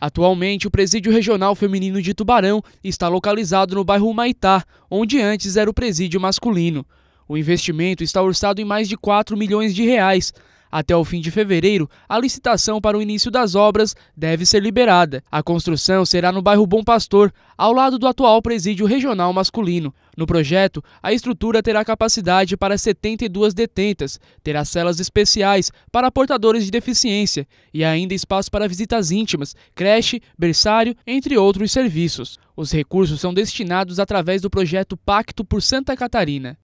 Atualmente, o Presídio Regional Feminino de Tubarão está localizado no bairro Maitá, onde antes era o presídio masculino. O investimento está orçado em mais de 4 milhões de reais. Até o fim de fevereiro, a licitação para o início das obras deve ser liberada. A construção será no bairro Bom Pastor, ao lado do atual presídio regional masculino. No projeto, a estrutura terá capacidade para 72 detentas, terá celas especiais para portadores de deficiência e ainda espaço para visitas íntimas, creche, berçário, entre outros serviços. Os recursos são destinados através do projeto Pacto por Santa Catarina.